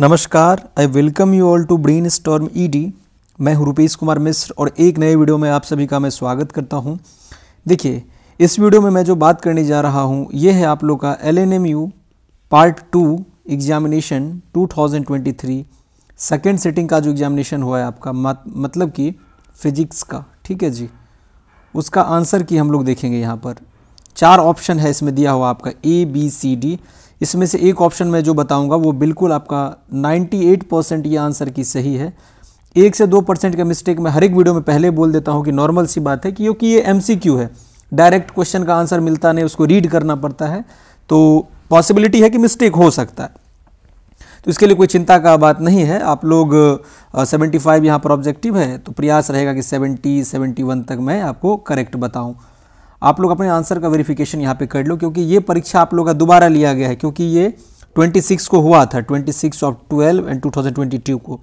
नमस्कार I welcome you all to brainstorm E मैं हूँ रुपेश कुमार मिश्र और एक नए वीडियो में आप सभी का मैं स्वागत करता हूँ देखिए इस वीडियो में मैं जो बात करने जा रहा हूँ ये है आप लोग का L N M U part two examination 2023 second setting का जो एग्जामिनेशन हुआ है आपका मत, मतलब कि फिजिक्स का ठीक है जी उसका आंसर की हम लोग देखेंगे यहाँ पर चार ऑप्शन है इसमें दिया हुआ आपका ए बी सी डी इसमें से एक ऑप्शन मैं जो बताऊंगा वो बिल्कुल आपका 98 परसेंट ये आंसर की सही है एक से दो परसेंट का मिस्टेक मैं हर एक वीडियो में पहले बोल देता हूँ कि नॉर्मल सी बात है क्योंकि ये एम है डायरेक्ट क्वेश्चन का आंसर मिलता नहीं उसको रीड करना पड़ता है तो पॉसिबिलिटी है कि मिस्टेक हो सकता है तो इसके लिए कोई चिंता का बात नहीं है आप लोग सेवेंटी फाइव यहाँ पर ऑब्जेक्टिव है तो प्रयास रहेगा कि सेवेंटी सेवेंटी वन तक मैं आपको करेक्ट बताऊँ आप लोग अपने आंसर का वेरिफिकेशन यहाँ पे कर लो क्योंकि ये परीक्षा आप लोग का दोबारा लिया गया है क्योंकि ये 26 को हुआ था 26 ऑफ 12 एंड 2022 को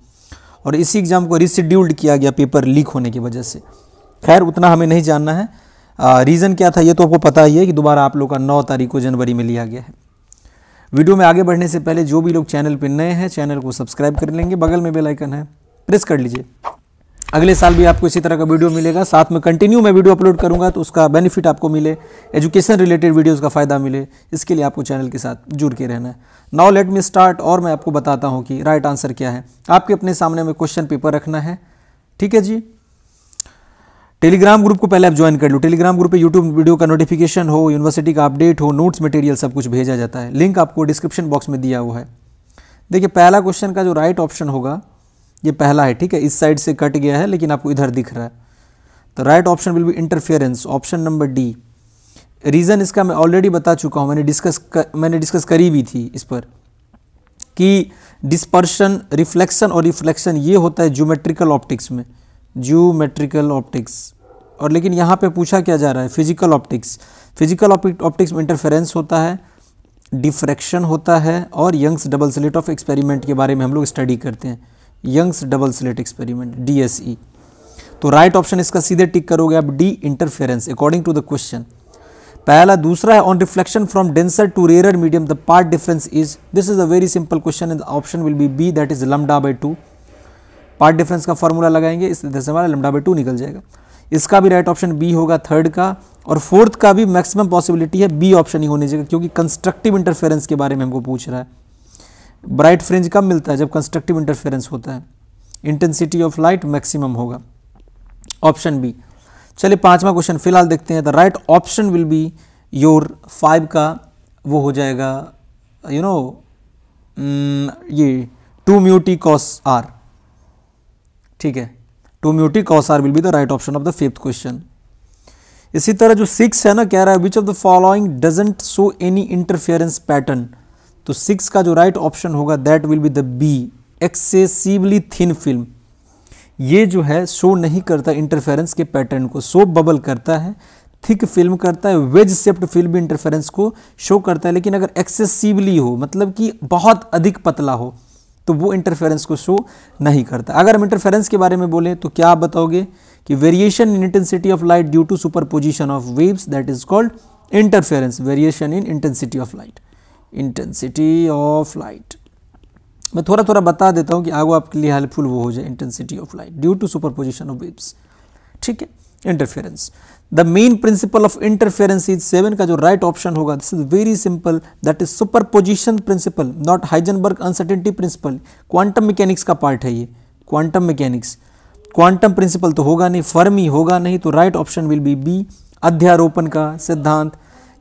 और इसी एग्ज़ाम को रिशेड्यूल्ड किया गया पेपर लीक होने की वजह से खैर उतना हमें नहीं जानना है रीज़न क्या था ये तो आपको पता ही है कि दोबारा आप लोग का नौ तारीख को जनवरी में लिया गया है वीडियो में आगे बढ़ने से पहले जो भी लोग चैनल पर नए हैं चैनल को सब्सक्राइब कर लेंगे बगल में बेलाइकन है प्रेस कर लीजिए अगले साल भी आपको इसी तरह का वीडियो मिलेगा साथ में कंटिन्यू मैं वीडियो अपलोड करूंगा तो उसका बेनिफिट आपको मिले एजुकेशन रिलेटेड वीडियोस का फ़ायदा मिले इसके लिए आपको चैनल के साथ जुड़ के रहना है नाउ लेट मी स्टार्ट और मैं आपको बताता हूँ कि राइट आंसर क्या है आपके अपने सामने में क्वेश्चन पेपर रखना है ठीक है जी टेलीग्राम ग्रुप को पहले आप ज्वाइन कर लो टेलीग्राम ग्रुप पर यूट्यूब वीडियो का नोटिफिकेशन हो यूनिवर्सिटी का अपडेट हो नोट्स मटेरियल सब कुछ भेजा जाता है लिंक आपको डिस्क्रिप्शन बॉक्स में दिया हुआ है देखिए पहला क्वेश्चन का जो राइट ऑप्शन होगा ये पहला है ठीक है इस साइड से कट गया है लेकिन आपको इधर दिख रहा है तो right option will be interference option number D reason इसका मैं ऑलरेडी बता चुका हूँ मैंने डिस्कस कर, मैंने डिस्कस करी भी थी इस पर कि डिस्पर्शन रिफ्लेक्शन और रिफ्लेक्शन ये होता है ज्योमेट्रिकल ऑप्टिक्स में ज्योमेट्रिकल ऑप्टिक्स और लेकिन यहाँ पे पूछा क्या जा रहा है फिजिकल ऑप्टिक्स फिजिकल ऑप्टिक्स में इंटरफेरेंस होता है डिफ्रैक्शन होता है और Young's double slit of experiment के बारे में हम लोग स्टडी करते हैं Young's double slit experiment D e. तो राइट ऑप्शन इसका सीधे टिक करोगे आप D interference according to the question पहला दूसरा है on reflection from denser to rare medium the path difference is this is a very simple question and option will be B that is lambda by two path difference का formula लगाएंगे इस तरह से हमारा लमडा by to निकल जाएगा इसका भी राइट ऑप्शन बी होगा थर्ड का और फोर्थ का भी मैक्सिमम पॉसिबिलिटी है बी ऑप्शन ही होने जाएगा क्योंकि कंस्ट्रक्टिव इंटरफेरेंस के बारे में हमको पूछ रहा है ब्राइट फ्रिंज कब मिलता है जब कंस्ट्रक्टिव इंटरफेरेंस होता है इंटेंसिटी ऑफ लाइट मैक्सिमम होगा ऑप्शन बी चलिए पांचवा क्वेश्चन फिलहाल देखते हैं the right option will be your five का वो हो जाएगा you you know know, mm, ये टू म्यूटी कॉस आर ठीक है two mu t cos r will be the right option of the fifth question इसी तरह जो सिक्स है ना कह रहा है which of the following doesn't show any interference pattern तो सिक्स का जो राइट ऑप्शन होगा that will be the B excessively thin film ये जो है शो नहीं करता इंटरफेरेंस के पैटर्न को शो बबल करता है थिक फिल्म करता है वेज सेप्ट फिल्म भी इंटरफेरेंस को शो करता है लेकिन अगर एक्सेसिवली हो मतलब कि बहुत अधिक पतला हो तो वो इंटरफेरेंस को शो नहीं करता अगर हम इंटरफेरेंस के बारे में बोलें तो क्या आप बताओगे कि variation in intensity of light due to superposition of waves that is called interference variation in intensity of light intensity of light मैं थोड़ा थोड़ा बता देता हूँ कि आगे आपके लिए हेल्पफुल वो हो जाए intensity of light due to position of waves ठीक है interference the main principle of interference is seven का जो राइट right ऑप्शन होगा this is very simple that is superposition principle not Heisenberg uncertainty principle quantum mechanics का part है ये quantum mechanics quantum principal तो होगा नहीं Fermi होगा नहीं तो right option will be B अध्यारोपण का सिद्धांत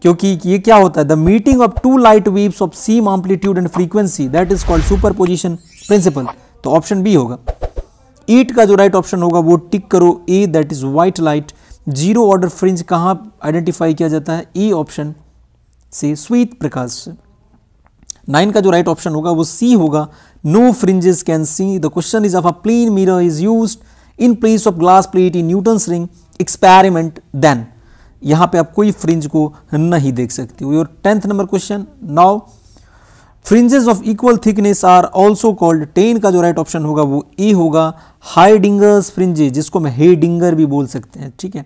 क्योंकि ये क्या होता है the meeting of two light waves of same amplitude and frequency that is called superposition principle तो ऑप्शन बी होगा ईट का जो राइट right ऑप्शन होगा वो टिक करो A that is white light zero order fringe कहाँ identify किया जाता है ई ऑप्शन से स्वीत प्रकाश से नाइन का जो राइट right ऑप्शन होगा वो सी होगा no fringes can see the question is of a plane mirror is use in place of glass plate in Newton's ring experiment then यहाँ पे आप कोई फ्रिंज को नहीं देख सकते हो your tenth number question now fringes of equal thickness are also called ten का जो राइट ऑप्शन होगा वो ए होगा हाई फ्रिंजेज जिसको हम हेडिंगर भी बोल सकते हैं ठीक है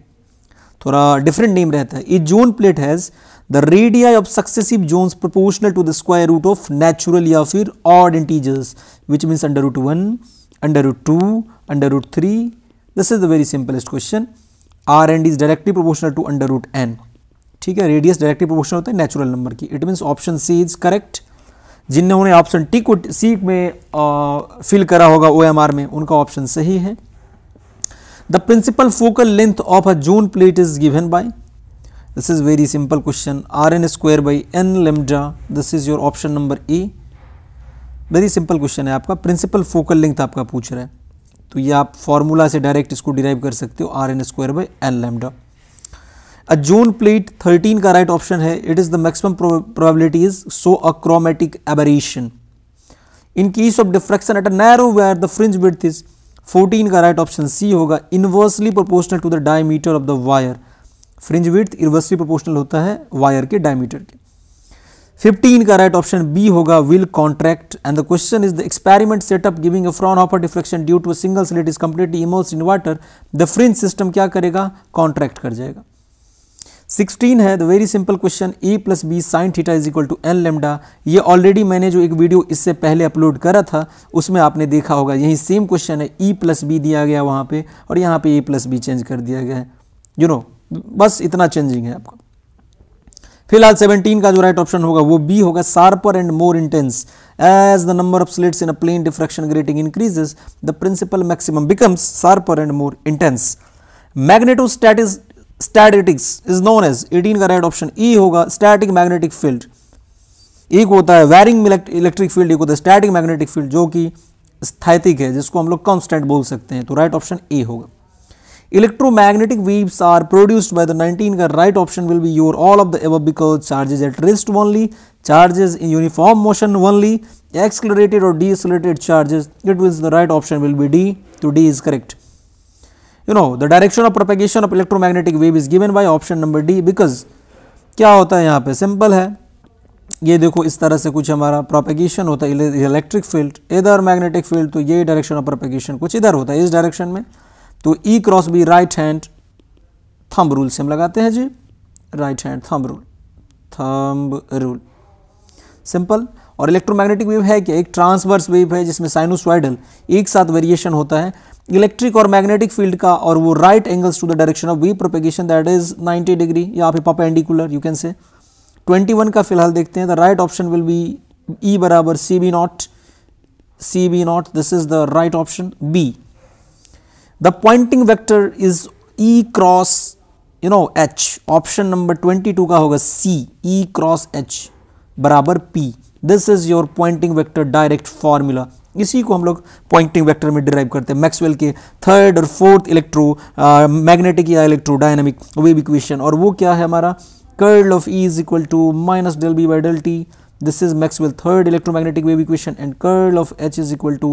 थोड़ा डिफरेंट नेम रहता है A zone plate has the radii of successive zone proportional to the square root of natural या फिर odd integers which means under root one under root two under root three this is the very simplest question R and is directly proportional to under root N ठीक है radius directly proportional होता है natural number की it means option C is correct जिन्होंने option T को सी में fill करा होगा ओ में उनका ऑप्शन सही है the principal focal length of a zone plate is given by this is very simple question R N square by N lambda this is your option number A very simple question है आपका principal focal length आपका पूछ रहा है तो ये आप formula से डायरेक्ट इसको डिराइव कर सकते हो R N square by L lambda a zone plate 13 का राइट ऑप्शन है it is the maximum probability is so a chromatic aberration in case of diffraction at a narrow where the fringe width is 14 का right option C होगा inversely proportional to the diameter of the wire fringe width inversely proportional होता है wire के diameter के 15 का right option B होगा will contract and the question is the experiment setup giving a offer deflection due to single slit is completely immersed in water the fringe system क्या करेगा contract कर जाएगा 16 है the very simple question A plus B sine theta is equal to N lambda ये already मैंने जो एक video इससे पहले अपलोड करा था उसमें आपने देखा होगा यही सेम क्वेश्चन है ई प्लस बी दिया गया वहाँ पे और यहाँ पे ए प्लस बी चेंज कर दिया गया है यू you नो know, बस इतना चेंजिंग है आपका फिलहाल 17 का जो राइट ऑप्शन होगा वो बी होगा sharper and more intense as the number of slits in a plane diffraction grating increases the principal maximum becomes sharper and more intense magnetostatics statics is known as 18 का right option E होगा static magnetic field एक होता है wiring electric field एक होता है static magnetic field जो कि स्थायिक है जिसको हम लोग कॉन्स्टेंट बोल सकते हैं तो राइट ऑप्शन ए होगा electromagnetic waves are produced by the 19 the right option will be your all of the above because charges at rest only charges in uniform motion only accelerated or deaccelerated charges it means the right option will be d to d is correct you know the direction of propagation of electromagnetic wave is given by option number d because क्या होता है यहाँ पे simple है ये देखो इस तरह से कुछ हमारा प्रोपेगेशन होता है इलेक्ट्रिक फील्ड इधर मैग्नेटिक फील्ड तो ये डायरेक्शन ऑफ प्रोपेगेशन कुछ इधर होता है इस डायरेक्शन में तो E cross B right hand thumb rule से हम लगाते हैं जी right hand thumb rule thumb rule simple और इलेक्ट्रोमैग्नेटिक वेव है क्या एक ट्रांसवर्स वेव है जिसमें साइनोसॉइडल एक साथ वेरिएशन होता है इलेक्ट्रिक और मैग्नेटिक फील्ड का और वो right angles to the direction of V propagation that is 90 degree या फिर एंडिकुलर यू कैन से 21 का फिलहाल देखते हैं the right option will be E बराबर C B not C B not this is the right option B The pointing vector is E cross you know H option number twenty two का होगा C E cross H बराबर P this is your Poynting vector direct formula इसी को हम लोग Poynting vector में derive करते हैं मैक्सवेल के थर्ड और फोर्थ इलेक्ट्रो मैग्नेटिक या इलेक्ट्रोडायनेमिक वेव इक्वेशन और वो क्या है हमारा curl of E is equal to minus del B by del T This is Maxwell third electromagnetic wave equation and curl of H is equal to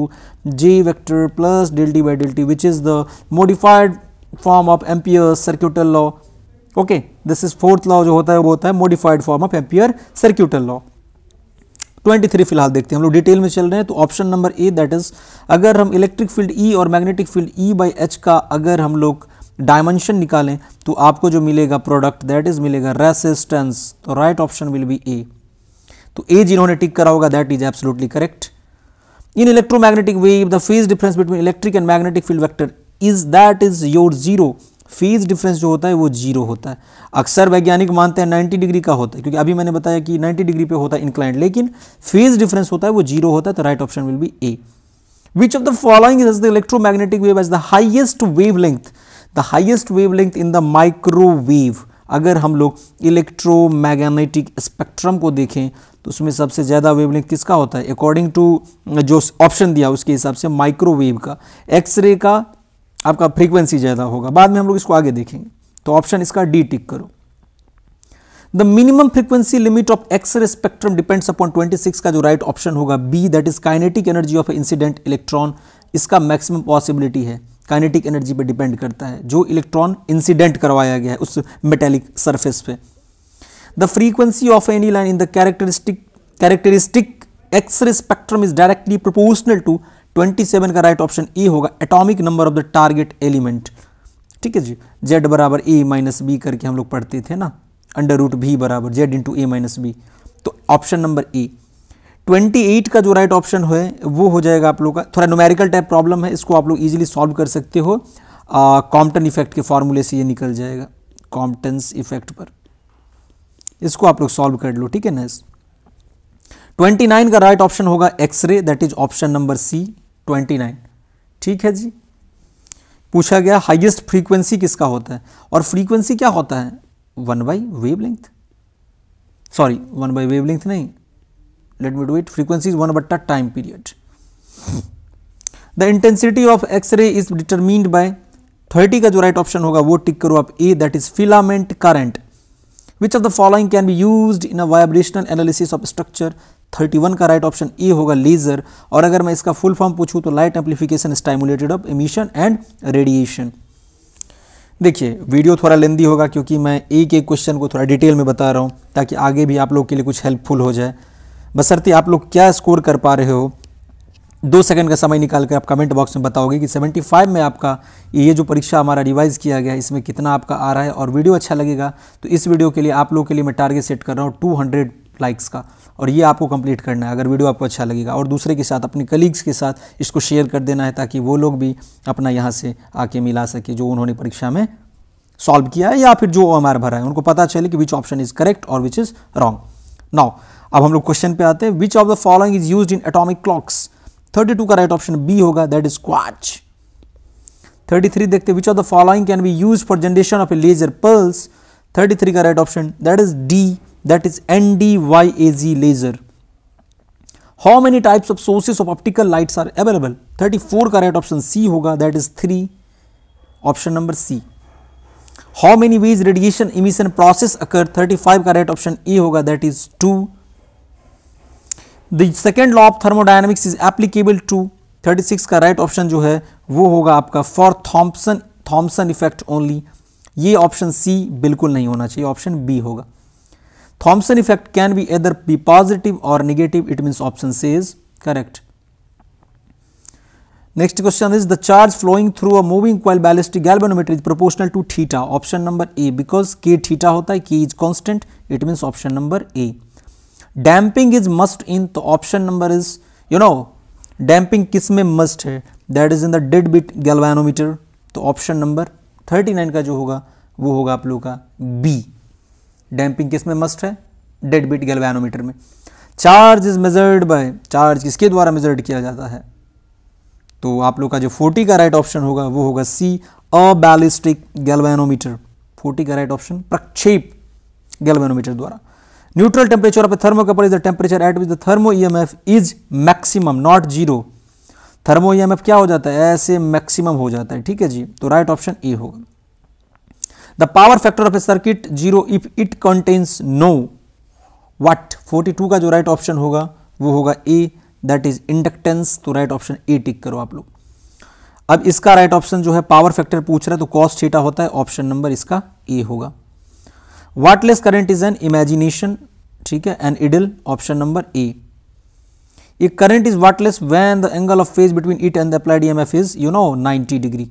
J vector plus del T by del T which is the modified form of ampere circuital law. Okay, this is fourth law jo hota hai wo hota hai modified form of Ampere circuital law. 23 फिलहाल देखते हैं हम लोग detail में चल रहे हैं तो option number A that is अगर हम इलेक्ट्रिक फील्ड ई और magnetic field E by H का अगर हम लोग डायमेंशन निकालें तो आपको जो मिलेगा प्रोडक्ट दैट इज मिलेगा रेसिस्टेंस तो right option will be A तो ए जिन्होंने टिक करा होगा that is absolutely correct in electromagnetic wave the phase difference between electric and magnetic field vector is that is your zero phase difference जो होता है वो zero होता है अक्सर वैज्ञानिक मानते हैं 90 डिग्री का होता है क्योंकि अभी मैंने बताया कि 90 डिग्री पे होता है इंक्लाइंट लेकिन फेज डिफरेंस होता है वो जीरो होता है तो right option will be A which of the following is the electromagnetic wave has the highest wave length the highest wave length in the microwave अगर हम लोग इलेक्ट्रोमैग्नेटिक स्पेक्ट्रम को देखें तो उसमें सबसे ज़्यादा वेवलेंथ किसका होता है अकॉर्डिंग टू जो ऑप्शन दिया उसके हिसाब से माइक्रोवेव का एक्सरे का आपका फ्रीक्वेंसी ज़्यादा होगा बाद में हम लोग इसको आगे देखेंगे तो ऑप्शन इसका डी टिक करो the minimum frequency limit of X ray spectrum depends upon 26 का जो राइट right ऑप्शन होगा B that is kinetic energy of incident electron इसका मैक्सिमम पॉसिबिलिटी है काइनेटिक एनर्जी पर डिपेंड करता है जो इलेक्ट्रॉन इंसिडेंट करवाया गया है उस मेटेलिक सर्फेस पे The frequency of any line in the characteristic characteristic X-ray spectrum is directly proportional to 27 का राइट ऑप्शन ए होगा atomic number of the target element ठीक है जी जेड बराबर ए माइनस बी करके हम लोग पढ़ते थे ना अंडर रूट भी बराबर Z into A minus B तो ऑप्शन नंबर ए 28 का जो राइट ऑप्शन है वो हो जाएगा आप लोग का थोड़ा न्यूमेरिकल टाइप प्रॉब्लम है इसको आप लोग इजीली सॉल्व कर सकते हो कॉम्पटन इफेक्ट के फॉर्मूले से ये निकल जाएगा कॉम्पटन्स इफेक्ट पर इसको आप लोग सॉल्व कर लो ठीक है ना ट्वेंटी नाइन का राइट ऑप्शन होगा X ray that is option number C twenty nine ठीक है जी पूछा गया हाईएस्ट फ्रीक्वेंसी किसका होता है और फ्रीक्वेंसी क्या होता है one by wave length sorry one by wave length नहीं let me do it frequency is one बट्टा time period the intensity of X ray is determined by thirty का जो राइट ऑप्शन होगा वो टिक करो आप A that is filament current which of the following can be use in a vibrational analysis of structure 31 का right option A होगा laser और अगर मैं इसका फुल फॉर्म पूछूं तो light amplification stimulated of emission and radiation देखिए video थोड़ा लेंदी होगा क्योंकि मैं एक एक क्वेश्चन को थोड़ा डिटेल में बता रहा हूँ ताकि आगे भी आप लोग के लिए कुछ हेल्पफुल हो जाए बसरती आप लोग क्या स्कोर कर पा रहे हो दो सेकंड का समय निकाल कर आप कमेंट बॉक्स में बताओगे कि 75 में आपका ये जो परीक्षा हमारा रिवाइज किया गया इसमें कितना आपका आ रहा है और वीडियो अच्छा लगेगा तो इस वीडियो के लिए आप लोग के लिए मैं टारगेट सेट कर रहा हूँ टू लाइक्स का और ये आपको कंप्लीट करना है अगर वीडियो आपको अच्छा लगेगा और दूसरे के साथ अपने कलीग्स के साथ इसको शेयर कर देना है ताकि वो लोग भी अपना यहाँ से आके मिला सके जो उन्होंने परीक्षा में सॉल्व किया है या फिर जो ओ भरा है उनको पता चले कि विच ऑप्शन इज़ करेक्ट और विच इज़ रॉन्ग नाउ अब हम लोग क्वेश्चन पे आते हैं which of the following is use in atomic clocks thirty two का राइट ऑप्शन बी होगा that is quartz thirty three देखते which of the following can be used for generation of a laser pulse thirty three का right option that is D that is N D Y A G laser how many types of sources of optical lights are available thirty four का right option C होगा that is three option number C how many ways radiation emission process occur thirty five का right option A होगा that is two the second law of thermodynamics is applicable to 36 का right right option जो है वो होगा आपका for Thomson Thomson effect only ये option C बिल्कुल नहीं होना चाहिए ऑप्शन बी होगा Thomson effect can be either be positive और negative it means option C is correct next question is the charge flowing through a moving coil ballistic galvanometer is proportional to theta option number A because K theta होता है K is constant it means option number A damping is most इन तो option number is you know damping किस में most है that is in the dead beat galvanometer तो option number 39 का जो होगा वो होगा आप लोगों का बी डैम्पिंग किस में मस्ट है डेड बिट गैल्वानोमीटर में charge is measured by charge किसके द्वारा मेजर्ड किया जाता है तो आप लोग का जो 40 का राइट ऑप्शन होगा वो होगा सी अ बैलिस्टिक गैल्वानोमीटर 40 का राइट ऑप्शन प्रक्षेप गैल्वानोमीटर द्वारा Neutral temperature of a thermocouple is the temperature at which the thermo EMF is maximum, not zero. Thermo E e क्या हो जाता है ऐसे मैक्सिमम हो जाता है ठीक है जी तो राइट ऑप्शन ए होगा the power factor of a circuit zero if it contains no watt 42 का जो राइट ऑप्शन होगा वो होगा ए दैट इज इंडक्टेंस तो राइट ऑप्शन ए टिक करो आप लोग अब इसका राइट ऑप्शन जो है पावर फैक्टर पूछ रहा है तो कॉस्ट थीटा होता है ऑप्शन नंबर इसका ए होगा wattless current is an imagination ठीक है and ideal option number A A is wattless worthless the angle angle of phase between it and the applied emf is you know 90 degree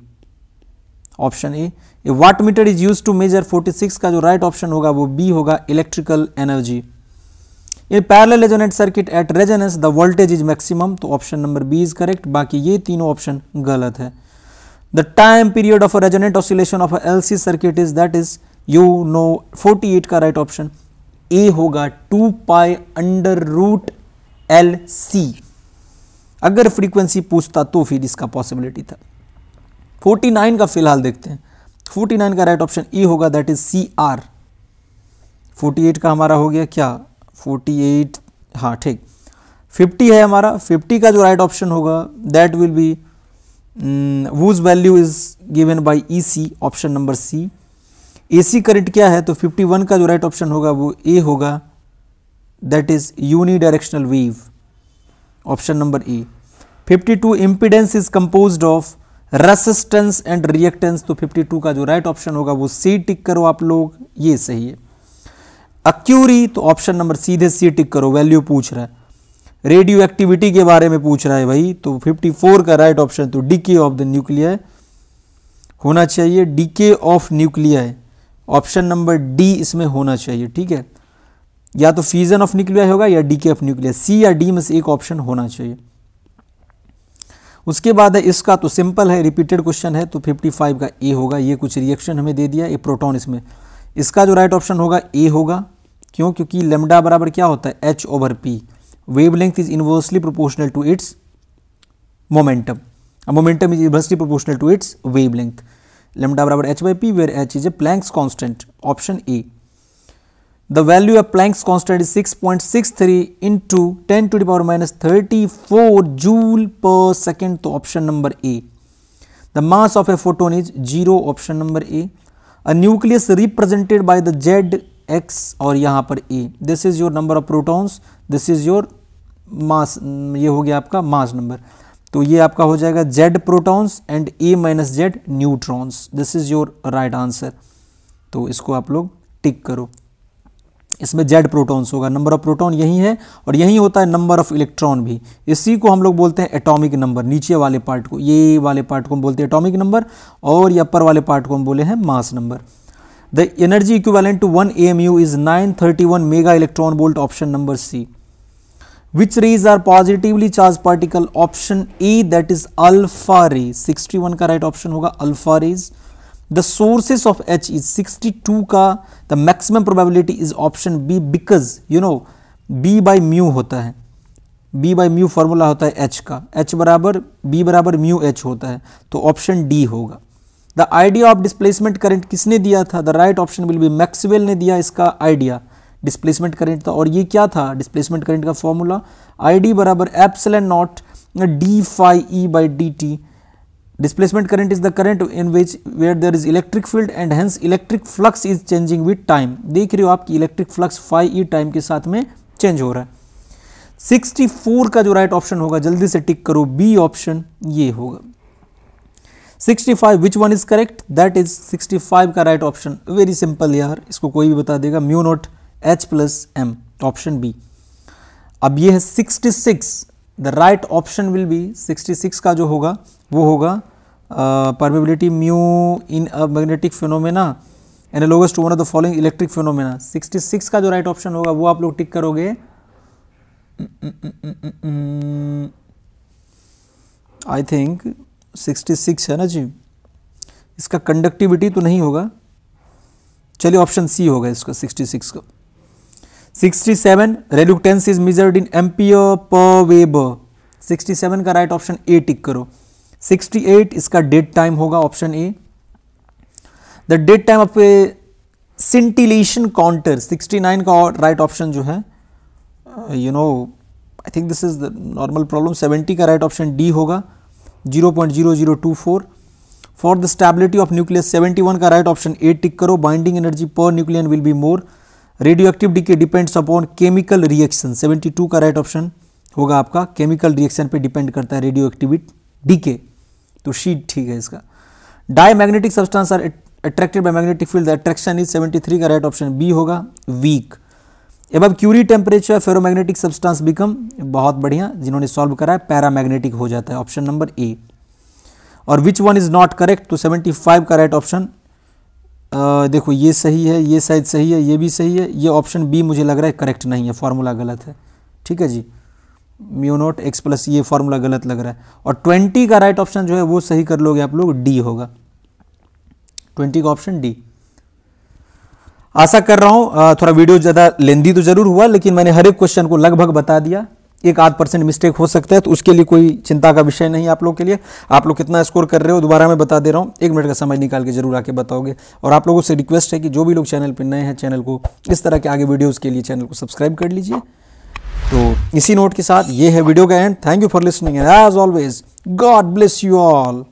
option A A watt meter is used to measure 46 का जो right right option होगा वो B होगा electrical energy in parallel resonant circuit at resonance the voltage is maximum तो option number B is correct बाकी ये तीनों option गलत है the time period of a resonant oscillation of L C circuit is that is you know 48 का right right option A होगा two pi under root L C अगर frequency पूछता तो फिर इसका पॉसिबिलिटी था 49 का फिलहाल देखते हैं 49 का राइट ऑप्शन ए होगा that is C R forty का हमारा हो गया क्या 48 हाँ ठीक 50 है हमारा 50 का जो राइट ऑप्शन होगा that will be whose value is given by E C option number C AC current क्या है तो 51 का जो राइट ऑप्शन होगा वो ए होगा that is unidirectional wave option number A 52 two impedance is compose of resistance and reactance तो 52 का जो राइट ऑप्शन होगा वो सी टिक करो आप लोग ये सही है अक्यूरी तो ऑप्शन नंबर सीधे सी टिक करो वैल्यू पूछ रहा है रेडियो एक्टिविटी के बारे में पूछ रहा है भाई तो 54 का राइट ऑप्शन तो डीके ऑफ द न्यूक्लियर होना चाहिए decay of nuclear option number D इसमें होना चाहिए ठीक है या तो फ्यूजन ऑफ न्यूक्लियर होगा या डी के ऑफ न्यूक्लियर सी या डी में से एक ऑप्शन होना चाहिए उसके बाद है इसका तो सिंपल है रिपीटेड क्वेश्चन है तो 55 का ए होगा ये कुछ रिएक्शन हमें दे दिया ए प्रोटॉन इसमें इसका जो राइट ऑप्शन होगा ए होगा क्यों क्योंकि लेमडा बराबर क्या होता है H over P wavelength is inversely proportional to its momentum momentum is inversely proportional to its wavelength lambda बराबर h by p where h is a Planck's constant option A. The value of Planck's constant is 6.63 into 10 to the power minus 34 joule per second तो option number A. The mass of a photon is 0 option number A. A nucleus represented by the Z x और यहाँ पर A. This is your number of protons. This is your mass ये हो गया आपका mass number. तो ये आपका हो जाएगा Z protons and A minus Z neutrons this is your right answer तो इसको आप लोग टिक करो इसमें जेड प्रोटॉन्स होगा नंबर ऑफ प्रोटॉन यही है और यही होता है नंबर ऑफ इलेक्ट्रॉन भी इसी को हम लोग बोलते हैं एटॉमिक नंबर नीचे वाले पार्ट को ये वाले पार्ट को हम बोलते हैं एटॉमिक नंबर और ये अपर वाले पार्ट को हम बोले हैं mass number the energy equivalent to one A M U is nine thirty one mega electron volt option number C which rays are positively charged particle option a that is alpha ray 61 का right option होगा alpha rays the sources of h is 62 का the maximum probability is option b because you know b by mu होता है b by mu formula होता है h का h बराबर b बराबर mu h होता है तो option d होगा the idea of displacement current किसने दिया था the right option will be maxwell ने दिया इसका idea डिस्प्लेसमेंट करेंट था और ये क्या था डिस्प्लेसमेंट करेंट का फॉर्मूला आई डी बराबर epsilon naught D phi E by D T displacement current is the current in which where there is electric field and hence electric flux is changing with time देख रहे हो आपकी electric flux phi E time के साथ में change हो रहा है 64 का जो राइट right ऑप्शन होगा जल्दी से टिक करो बी ऑप्शन ये होगा 65 five which one is correct that is 65 का right right option very simple यार इसको कोई भी बता देगा mu naught H plus M option B अब ये है sixty six the right option will be sixty six का जो होगा वो होगा permeability mu in a magnetic phenomena analogous to one of the following electric phenomena six का जो राइट right ऑप्शन होगा वो आप लोग टिक करोगे आई थिंक सिक्सटी सिक्स है ना जी इसका कंडक्टिविटी तो नहीं होगा चलिए ऑप्शन सी होगा इसका सिक्सटी सिक्स का 67 reluctance is measured in ampere per weber 67 का राइट ऑप्शन ए टिक करो 68 इसका डेट टाइम होगा option A the dead time of scintillation counter 69 का राइट ऑप्शन जो है you know I think this is the normal problem 70 का right option D होगा 0.0024 for the stability of nucleus 71 का right option A tick करो binding energy per nucleon will be more radioactive decay depends upon chemical reaction 72 का right option होगा आपका chemical reaction पे depend करता है रेडियो एक्टिविट डीके तो शीट ठीक है इसका diamagnetic substance are attracted by magnetic field attraction is 73 का राइट ऑप्शन बी होगा weak above Curie temperature ferromagnetic substance become बहुत बढ़िया जिन्होंने सॉल्व करा है पैरामैग्नेटिक हो जाता है ऑप्शन नंबर ए और which one is not correct तो 75 का राइट ऑप्शन देखो ये सही है ये साइज सही है ये भी सही है ये ऑप्शन बी मुझे लग रहा है करेक्ट नहीं है फार्मूला गलत है ठीक है जी म्यू नोट एक्स प्लस ये फार्मूला गलत लग रहा है और ट्वेंटी का राइट ऑप्शन जो है वो सही कर लोगे आप लोग डी होगा ट्वेंटी का ऑप्शन डी आशा कर रहा हूँ थोड़ा वीडियो ज़्यादा लेंदी तो ज़रूर हुआ लेकिन मैंने हर एक क्वेश्चन को लगभग बता दिया एक आध परसेंट मिस्टेक हो सकता है तो उसके लिए कोई चिंता का विषय नहीं आप लोग के लिए आप लोग कितना स्कोर कर रहे हो दोबारा मैं बता दे रहा हूँ एक मिनट का समय निकाल के जरूर आके बताओगे और आप लोगों से रिक्वेस्ट है कि जो भी लोग चैनल पर नए हैं चैनल को इस तरह के आगे वीडियोज़ के लिए चैनल को सब्सक्राइब कर लीजिए तो इसी नोट के साथ ये है वीडियो का end thank you for listening as always God bless you all